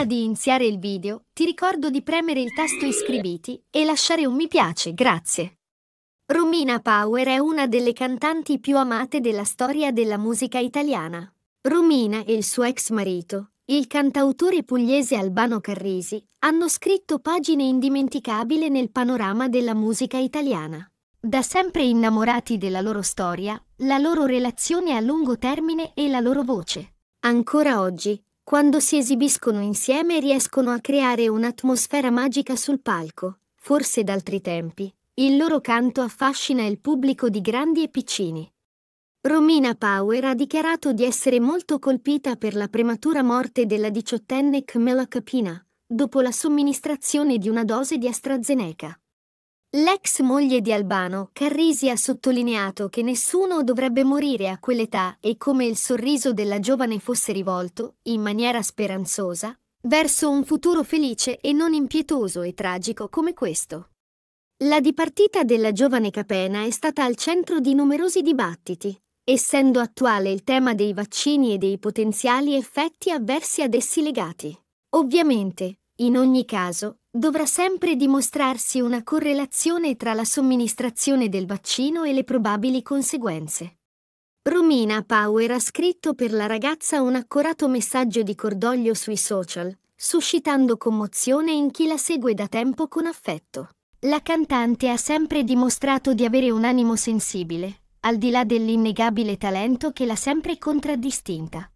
Prima di iniziare il video, ti ricordo di premere il tasto iscriviti e lasciare un mi piace, grazie. Romina Power è una delle cantanti più amate della storia della musica italiana. Romina e il suo ex marito, il cantautore pugliese Albano Carrisi, hanno scritto pagine indimenticabili nel panorama della musica italiana. Da sempre innamorati della loro storia, la loro relazione a lungo termine e la loro voce. Ancora oggi, quando si esibiscono insieme riescono a creare un'atmosfera magica sul palco. Forse d'altri tempi, il loro canto affascina il pubblico di grandi e piccini. Romina Power ha dichiarato di essere molto colpita per la prematura morte della diciottenne Camilla Capina, dopo la somministrazione di una dose di AstraZeneca. L'ex moglie di Albano, Carrisi ha sottolineato che nessuno dovrebbe morire a quell'età e come il sorriso della giovane fosse rivolto, in maniera speranzosa, verso un futuro felice e non impietoso e tragico come questo. La dipartita della giovane Capena è stata al centro di numerosi dibattiti, essendo attuale il tema dei vaccini e dei potenziali effetti avversi ad essi legati. Ovviamente, in ogni caso, dovrà sempre dimostrarsi una correlazione tra la somministrazione del vaccino e le probabili conseguenze. Romina Power ha scritto per la ragazza un accorato messaggio di cordoglio sui social, suscitando commozione in chi la segue da tempo con affetto. La cantante ha sempre dimostrato di avere un animo sensibile, al di là dell'innegabile talento che l'ha sempre contraddistinta.